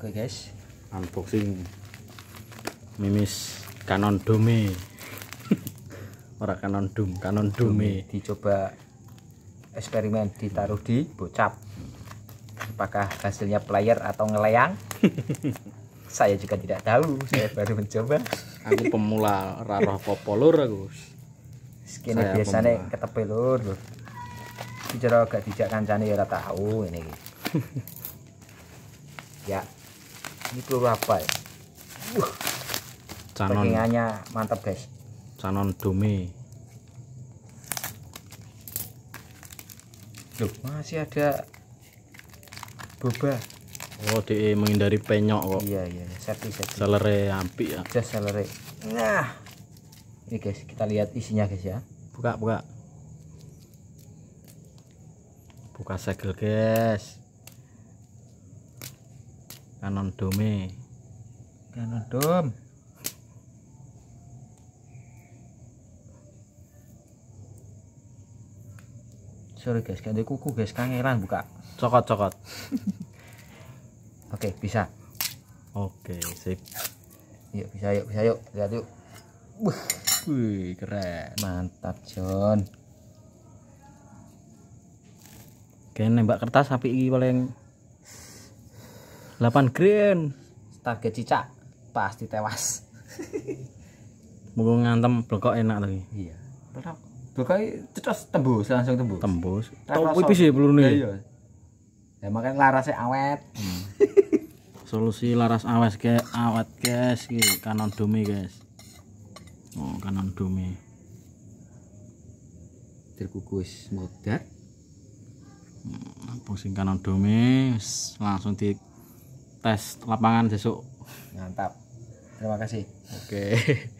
oke okay, guys unboxing mimis Canon dome ora Canon Dome, Canon dome dicoba eksperimen ditaruh di bocap apakah hasilnya player atau ngelayang saya juga tidak tahu saya baru mencoba aku pemula raro popolur aku skinnya biasanya pemula. ketepelur lho bicara gak dijak kancane ya tahu ini ya ini ya uh, canon nya mantap guys canon dome Loh, masih ada boba oh di e menghindari penyok kok iya iya, iya. safety safety selere ampi ya just selere nah ini guys kita lihat isinya guys ya buka buka buka segel guys kanon dome kanon dom sorry guys ganti kuku guys kangeran buka cokot cokot oke okay, bisa oke okay, sip yuk bisa yuk bisa yuk lihat yuk Wih, keren mantap John Oke, nembak kertas tapi ini paling 8 green target cicak pasti tewas mau ngantem blokok enak lagi iya blekok terus tembus langsung tembus tembus tau pipis ya peluru nih ya makanya larasnya awet hmm. solusi laras awet ke awet guys kanon dumi guys oh kanon dumi terkukus modar hmm, sing kanon dumi langsung di tes lapangan besok mantap terima kasih oke okay.